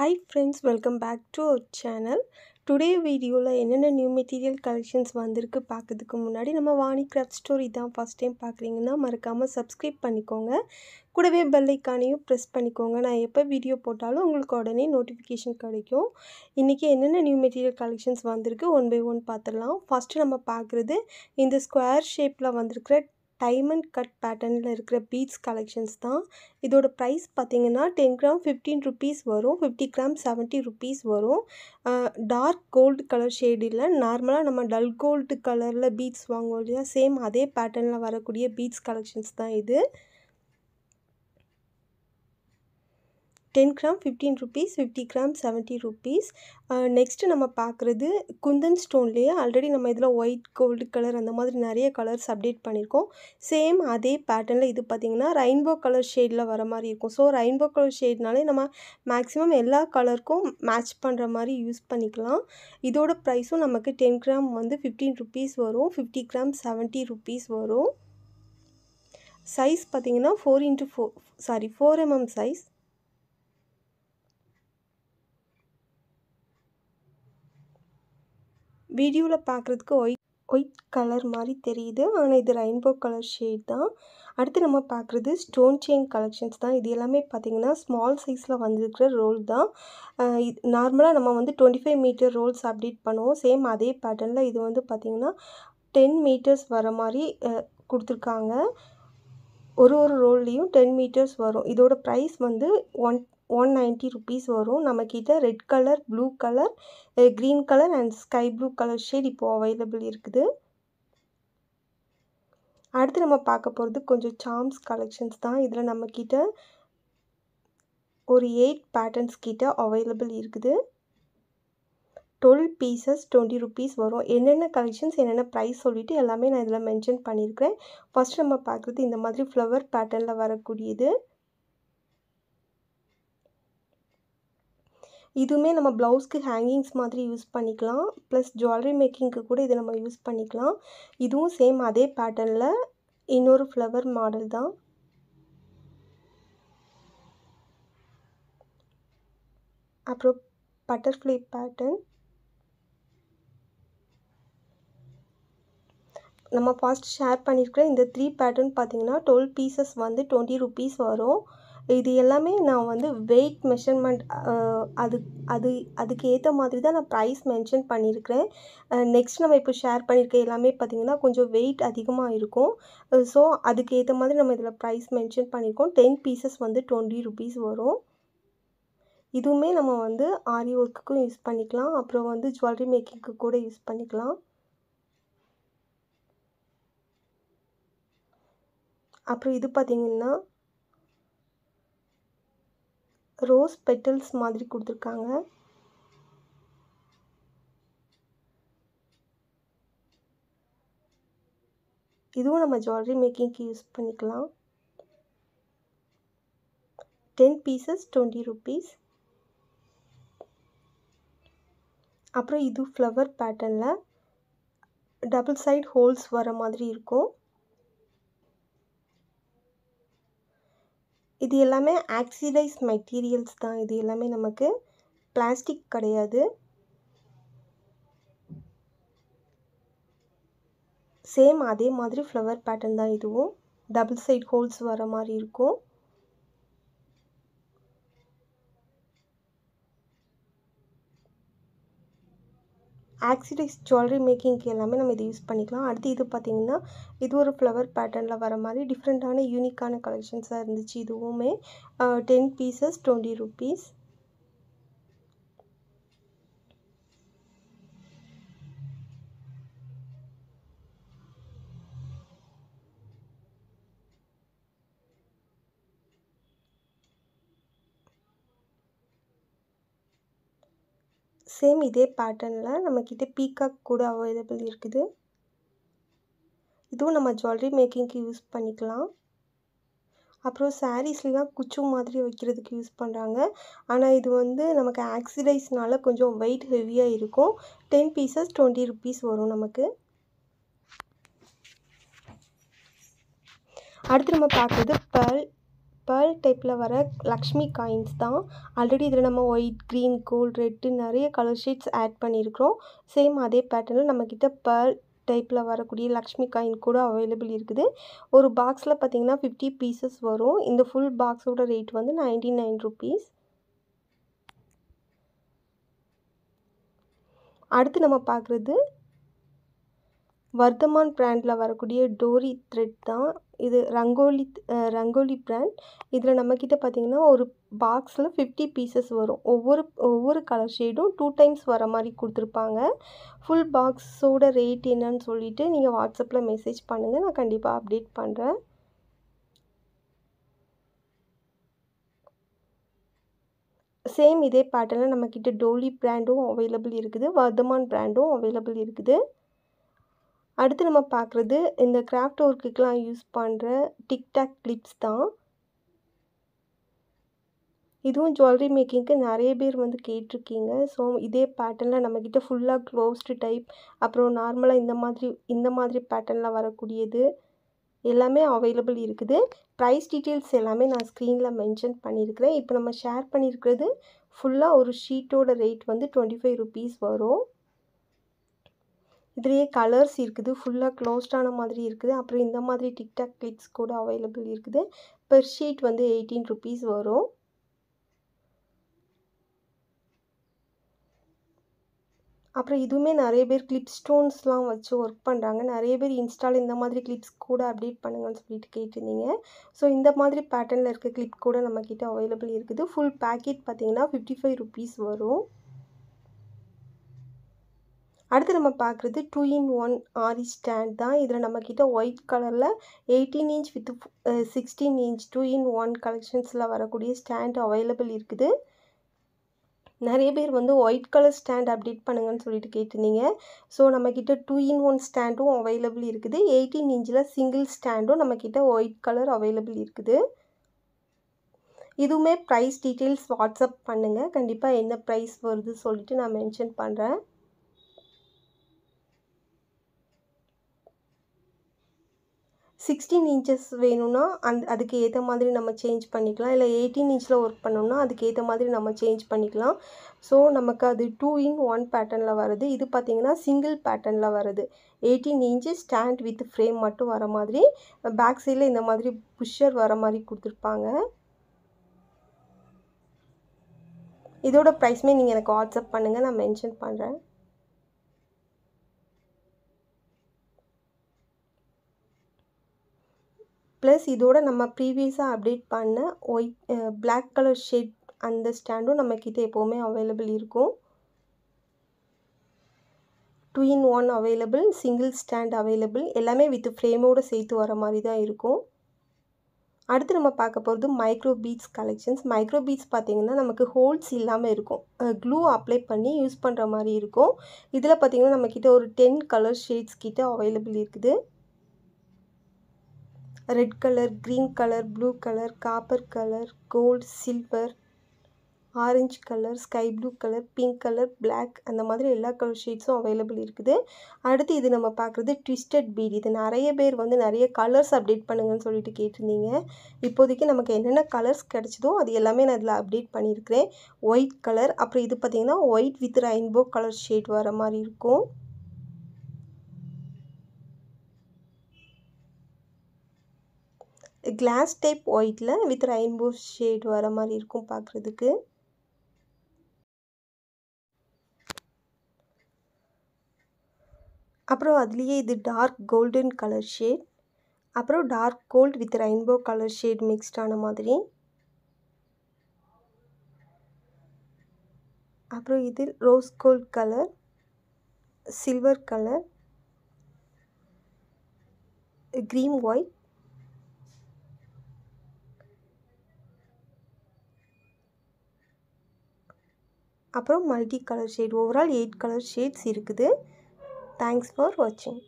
hi friends welcome back to our channel today வீடியோவில் என்னென்ன new material collections வந்திருக்கு பார்க்கறதுக்கு முன்னாடி நம்ம வாணி கிராஃப்ட் ஸ்டோரி தான் ஃபஸ்ட் டைம் பார்க்குறீங்கன்னா மறக்காமல் சப்ஸ்கிரைப் பண்ணிக்கோங்க கூடவே பெல்லைக்கானையும் ப்ரெஸ் பண்ணிக்கோங்க நான் எப்போ வீடியோ போட்டாலும் உங்களுக்கு உடனே நோட்டிஃபிகேஷன் கிடைக்கும் இன்றைக்கி என்னென்ன நியூ மெட்டீரியல் கலெக்ஷன்ஸ் வந்திருக்கு ஒன் பை ஒன் பார்த்துடலாம் ஃபஸ்ட்டு நம்ம பார்க்குறது இந்த ஸ்கொயர் ஷேப்பில் வந்திருக்கிற டைமண்ட் கட் பேட்டர்னில் இருக்கிற பீட்ஸ் கலெக்ஷன்ஸ் தான் இதோட ப்ரைஸ் பார்த்திங்கன்னா டென் கிராம் ஃபிஃப்டீன் ருபீஸ் வரும் ஃபிஃப்டி கிராம் செவன்ட்டி ருபீஸ் வரும் டார்க் கோல்டு கலர் ஷேடில் நார்மலாக நம்ம டல் கோல்டு கலரில் பீட்ஸ் வாங்குவோம் இல்லையா சேம் அதே பேட்டர்னில் வரக்கூடிய பீட்ஸ் கலெக்ஷன்ஸ் தான் இது ten gram fifteen rupees fifty gram seventy rupees next நம்ம பார்க்குறது குந்தன் ஸ்டோன்லேயே ஆல்ரெடி நம்ம இதில் ஒயிட் கோல்டு கலர் அந்த மாதிரி நிறைய கலர்ஸ் அப்டேட் பண்ணியிருக்கோம் சேம் அதே பேட்டர்னில் இது பார்த்திங்கன்னா ரெயின்போ கலர் ஷேடில் வர மாதிரி இருக்கும் ஸோ ரெயின்போ கலர் ஷேட்னாலே நம்ம மேக்ஸிமம் எல்லா கலருக்கும் மேட்ச் பண்ணுற மாதிரி யூஸ் பண்ணிக்கலாம் இதோட ப்ரைஸும் நமக்கு டென் கிராம் வந்து ஃபிஃப்டீன் ருபீஸ் வரும் ஃபிஃப்டி கிராம் செவன்ட்டி ருபீஸ் வரும் சைஸ் பார்த்திங்கன்னா four into four sorry four mm size வீடியோவில் பார்க்குறதுக்கு ஒயிட் ஒயிட் கலர் மாதிரி தெரியுது ஆனால் இது ரெயின்போ கலர் ஷேட் தான் அடுத்து நம்ம பார்க்குறது ஸ்டோன் செயின் கலெக்ஷன்ஸ் தான் இது எல்லாமே பார்த்திங்கன்னா ஸ்மால் சைஸில் வந்திருக்கிற ரோல் தான் இது நார்மலாக நம்ம வந்து twenty five metre rolls update பண்ணுவோம் சேம் அதே பேட்டர்னில் இது வந்து பார்த்திங்கன்னா டென் மீட்டர்ஸ் வர மாதிரி கொடுத்துருக்காங்க ஒரு ஒரு ரோல்லையும் டென் மீட்டர்ஸ் வரும் இதோட ப்ரைஸ் வந்து ஒன் ஒன் நைன்ட்டி ருபீஸ் வரும் நம்மக்கிட்ட red colour blue colour green colour and sky blue colour shade இப்போது அவைலபிள் இருக்குது அடுத்து நம்ம பார்க்க போகிறது கொஞ்சம் சாம்ஸ் கலெக்ஷன்ஸ் தான் இதில் நம்மக்கிட்ட ஒரு எயிட் பேட்டர்ன்ஸ் கிட்ட அவைலபிள் இருக்குது டுவெல் பீசஸ் டுவெண்ட்டி ருபீஸ் வரும் என்னென்ன கலெக்ஷன்ஸ் என்னென்ன ப்ரைஸ் சொல்லிவிட்டு எல்லாமே நான் இதில் மென்ஷன் பண்ணியிருக்கிறேன் ஃபஸ்ட் நம்ம பார்க்குறது இந்த மாதிரி ஃப்ளவர் பேட்டர்னில் வரக்கூடியது இதுவுமே நம்ம ப்ளவுஸ்க்கு ஹேங்கிங்ஸ் மாதிரி யூஸ் பண்ணிக்கலாம் ப்ளஸ் ஜுவல்லரி மேக்கிங்க்கு கூட இதை நம்ம யூஸ் பண்ணிக்கலாம் இதுவும் சேம் அதே பேட்டர்னில் இன்னொரு ஃப்ளவர் மாடல் தான் அப்புறம் பட்டர்ஃப்ளை பேட்டர்ன் நம்ம ஃபர்ஸ்ட் ஷேர் பண்ணியிருக்கிற இந்த த்ரீ பேட்டர்ன் பார்த்தீங்கன்னா டுவெல் பீசஸ் வந்து டுவெண்ட்டி ருபீஸ் வரும் இது எல்லாமே நான் வந்து வெயிட் மெஷர்மெண்ட் அது அது அதுக்கு ஏற்ற மாதிரி தான் நான் ப்ரைஸ் மென்ஷன் பண்ணியிருக்கிறேன் நெக்ஸ்ட் நம்ம இப்போ ஷேர் பண்ணியிருக்க எல்லாமே பார்த்திங்கன்னா கொஞ்சம் வெயிட் அதிகமாக இருக்கும் ஸோ அதுக்கு ஏற்ற மாதிரி நம்ம இதில் ப்ரைஸ் மென்ஷன் பண்ணியிருக்கோம் டென் பீசஸ் வந்து டுவெண்ட்டி ருபீஸ் வரும் இதுவுமே நம்ம வந்து ஆரி ஒர்க்குக்கும் யூஸ் பண்ணிக்கலாம் அப்புறம் வந்து ஜுவல்லரி மேக்கிங்க்கு கூட யூஸ் பண்ணிக்கலாம் அப்புறம் இது பார்த்திங்கன்னா ரோஸ் பெட்டல்ஸ் மாதிரி கொடுத்துருக்காங்க இதுவும் நம்ம ஜுவல்லரி மேக்கிங்க்கு யூஸ் பண்ணிக்கலாம் டென் பீசஸ் டுவெண்ட்டி ருப்பீஸ் அப்புறம் இது ஃப்ளவர் பேட்டர்னில் டபுள் சைட் ஹோல்ஸ் வர மாதிரி இருக்கும் இது எல்லாமே ஆக்சிடைஸ் மெட்டீரியல்ஸ் தான் இது எல்லாமே நமக்கு பிளாஸ்டிக் கிடையாது சேம் அதே மாதிரி ஃப்ளவர் பேட்டர்ன் தான் இதுவும் டபுள் சைட் ஹோல்ஸ் வர மாதிரி இருக்கும் ஆக்சிடைஸ் ஜுவல்லரி மேக்கிங்க்கு எல்லாமே நம்ம இதை யூஸ் பண்ணிக்கலாம் அடுத்து இது பார்த்திங்கன்னா இது ஒரு ஃப்ளவர் பேட்டர்னில் வர மாதிரி டிஃப்ரெண்ட்டான யூனிக்கான கலெக்ஷன்ஸாக இருந்துச்சு இதுவுமே ten pieces twenty rupees same இதே பேட்டர்னில் நம்மக்கிட்ட பீகாக் கூட அவைலபிள் இருக்குது இதுவும் நம்ம ஜுவல்லரி மேக்கிங்க்கு யூஸ் பண்ணிக்கலாம் அப்புறம் சாரீஸ்லாம் குச்சு மாதிரி வைக்கிறதுக்கு யூஸ் பண்ணுறாங்க ஆனால் இது வந்து நமக்கு ஆக்சிடைஸ்னால கொஞ்சம் வெயிட் ஹெவியாக இருக்கும் டென் பீசஸ் டுவெண்ட்டி ருபீஸ் வரும் நமக்கு அடுத்து நம்ம பார்க்குறது பல் பேர்ல் டைப்பில் வர லக்ஷ்மி காயின்ஸ் தான் ஆல்ரெடி இதில் நம்ம ஒயிட் க்ரீன் கோல்ட் ரெட்டு நிறைய கலர் ஷீட்ஸ் ஆட் பண்ணியிருக்கிறோம் சேம் அதே பேட்டர்னில் நம்மக்கிட்ட பேர்ல் டைப்பில் வரக்கூடிய லக்ஷ்மி காயின் கூட அவைலபிள் இருக்குது ஒரு பாக்ஸில் பார்த்தீங்கன்னா ஃபிஃப்டி பீசஸ் வரும் இந்த ஃபுல் பாக்ஸோட ரேட் வந்து நைன்டி நைன் ருபீஸ் அடுத்து நம்ம பார்க்குறது வர்தமான் பிராண்டில் வரக்கூடிய டோரி த்ரெட் தான் இது ரங்கோலி ரங்கோலி ப்ராண்ட் இதில் நம்மக்கிட்ட பார்த்திங்கன்னா ஒரு பாக்ஸில் ஃபிஃப்டி பீசஸ் வரும் ஒவ்வொரு ஒவ்வொரு கலர் ஷேடும் டூ டைம்ஸ் வர மாதிரி கொடுத்துருப்பாங்க ஃபுல் பாக்ஸோட ரேட் என்னன்னு சொல்லிவிட்டு நீங்கள் வாட்ஸ்அப்பில் மெசேஜ் பண்ணுங்கள் நான் கண்டிப்பாக அப்டேட் பண்ணுறேன் சேம் இதே பேட்டர்னில் நம்மக்கிட்ட டோலி ப்ராண்டும் அவைலபிள் இருக்குது வர்தமான் ப்ராண்டும் அவைலபிள் இருக்குது அடுத்து நம்ம பார்க்குறது இந்த கிராஃப்ட் ஒர்க்குக்கெலாம் யூஸ் பண்ணுற டிக்டாக் கிளிப்ஸ் தான் இதுவும் ஜுவல்லரி மேக்கிங்க்கு நிறைய பேர் வந்து கேட்டிருக்கீங்க ஸோ இதே பேட்டர்னில் நம்மக்கிட்ட ஃபுல்லாக க்ளோஸ்டு டைப் அப்புறம் நார்மலாக இந்த மாதிரி இந்த மாதிரி பேட்டர்னில் வரக்கூடியது எல்லாமே அவைலபிள் இருக்குது ப்ரைஸ் டீட்டெயில்ஸ் எல்லாமே நான் ஸ்க்ரீனில் மென்ஷன் பண்ணியிருக்கிறேன் இப்போ நம்ம ஷேர் பண்ணியிருக்கிறது ஃபுல்லாக ஒரு ஷீட்டோட ரேட் வந்து டுவெண்ட்டி ஃபைவ் ருபீஸ் வரும் இதுலேயே கலர்ஸ் இருக்குது ஃபுல்லாக க்ளோஸ்டான மாதிரி இருக்குது அப்புறம் இந்த மாதிரி டிக்டாக் கிளிக்ஸ் கூட அவைலபிள் இருக்குது பெர் ஷீட் வந்து எயிட்டீன் ருபீஸ் வரும் அப்புறம் இதுவுமே நிறைய பேர் கிளிப் ஸ்டோன்ஸ்லாம் வச்சு ஒர்க் பண்ணுறாங்க நிறைய பேர் இன்ஸ்டால் இந்த மாதிரி கிளிப்ஸ் கூட அப்டேட் பண்ணுங்கன்னு சொல்லிட்டு கேட்டிருந்தீங்க ஸோ இந்த மாதிரி பேட்டர்னில் இருக்க கிளிப் கூட நம்மக்கிட்ட அவைலபிள் இருக்குது ஃபுல் பேக்கெட் பார்த்திங்கன்னா ஃபிஃப்டி ஃபைவ் ருபீஸ் வரும் அடுத்து நம்ம பார்க்குறது two in one aari stand தான் இதில் நம்மக்கிட்ட ஒயிட் கலரில் eighteen inch with sixteen inch two in one கலெக்ஷன்ஸில் வரக்கூடிய ஸ்டாண்ட் அவைலபிள் இருக்குது நிறைய பேர் வந்து ஒயிட் கலர் ஸ்டாண்ட் அப்டேட் பண்ணுங்கன்னு சொல்லிட்டு கேட்டிருந்தீங்க ஸோ நம்மக்கிட்ட டூ இன் ஒன் ஸ்டாண்டும் அவைலபிள் இருக்குது எயிட்டீன் இன்ச்சில் சிங்கிள் ஸ்டாண்டும் நம்மக்கிட்ட ஒயிட் கலர் அவைலபிள் இருக்குது இதுவுமே ப்ரைஸ் டீட்டெயில்ஸ் வாட்ஸ்அப் பண்ணுங்கள் கண்டிப்பாக என்ன ப்ரைஸ் வருது சொல்லிவிட்டு நான் மென்ஷன் பண்ணுறேன் சிக்ஸ்டீன் இன்ச்சஸ் வேணும்னா அந் அதுக்கு ஏற்ற மாதிரி நம்ம சேஞ்ச் பண்ணிக்கலாம் இல்லை எயிட்டீன் இன்ச்சில் ஒர்க் பண்ணோம்னா அதுக்கு ஏற்ற மாதிரி நம்ம சேஞ்ச் பண்ணிக்கலாம் ஸோ நமக்கு அது டூ இன் ஒன் பேட்டர்னில் வருது இது பார்த்திங்கன்னா சிங்கிள் பேட்டர்னில் வருது eighteen inch stand with frame மட்டும் வர மாதிரி பேக் சைடில் இந்த மாதிரி புஷ்ஷர் வர மாதிரி கொடுத்துருப்பாங்க இதோட ப்ரைஸ்மே நீங்கள் எனக்கு வாட்ஸ்அப் பண்ணுங்கள் நான் மென்ஷன் பண்ணுறேன் ப்ளஸ் இதோட நம்ம ப்ரீவியஸாக அப்டேட் பண்ண ஒயிட் பிளாக் கலர் ஷேட் அந்த ஸ்டாண்டும் நம்மக்கிட்ட எப்போவுமே அவைலபிள் இருக்கும் two in one available single stand available எல்லாமே வித் ஃப்ரேமோடு சேர்த்து வர மாதிரி தான் இருக்கும் அடுத்து நம்ம பார்க்க போகிறது micro beads collections micro beads பார்த்திங்கன்னா நமக்கு ஹோல்ஸ் இல்லாமல் இருக்கும் க்ளூ அப்ளை பண்ணி யூஸ் பண்ணுற மாதிரி இருக்கும் இதில் பார்த்திங்கன்னா நம்மக்கிட்ட ஒரு டென் கலர் ஷேட்ஸ் கிட்ட அவைலபிள் இருக்குது red colour green colour blue colour copper colour gold silver orange colour sky blue colour pink colour black அந்த மாதிரி எல்லா கலர் ஷீட்ஸும் அவைலபிள் இருக்குது அடுத்து இது நம்ம பார்க்குறது ட்விஸ்டட் பீட் இது நிறைய பேர் வந்து நிறைய கலர்ஸ் அப்டேட் பண்ணுங்கன்னு சொல்லிட்டு கேட்டிருந்தீங்க இப்போதைக்கு நமக்கு என்னென்ன கலர்ஸ் கிடச்சிதோ அது எல்லாமே நான் இதில் அப்டேட் பண்ணியிருக்கிறேன் ஒயிட் கலர் அப்புறம் இது பார்த்திங்கன்னா white with rainbow colour shade வர மாதிரி இருக்கும் கிளாஸ் டைப் ஒயிட்டில் வித் ரெயின்போ ஷேட் வர மாதிரி இருக்கும் பார்க்குறதுக்கு அப்புறம் அதுலேயே இது டார்க் கோல்டன் கலர் ஷேட் அப்புறம் dark gold with rainbow colour shade மிக்ஸ்டான மாதிரி அப்புறம் இது rose gold colour silver colour green white அப்புறம் multi colour shade overall eight colour shades இருக்குது தேங்க்ஸ் ஃபார் வாட்சிங்